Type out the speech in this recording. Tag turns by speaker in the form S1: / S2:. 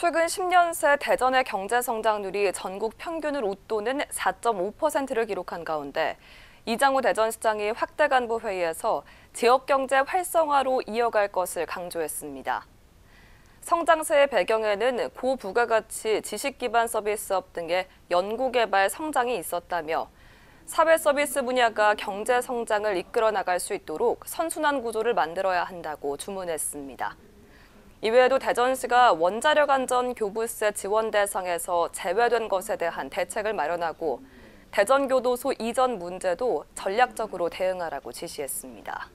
S1: 최근 10년 새 대전의 경제 성장률이 전국 평균을 웃도는 4.5%를 기록한 가운데 이장우 대전시장이 확대 간부 회의에서 지역 경제 활성화로 이어갈 것을 강조했습니다. 성장세의 배경에는 고부가가치 지식기반 서비스업 등의 연구개발 성장이 있었다며 사회 서비스 분야가 경제 성장을 이끌어 나갈 수 있도록 선순환 구조를 만들어야 한다고 주문했습니다. 이외에도 대전시가 원자력 안전 교부세 지원 대상에서 제외된 것에 대한 대책을 마련하고 대전교도소 이전 문제도 전략적으로 대응하라고 지시했습니다.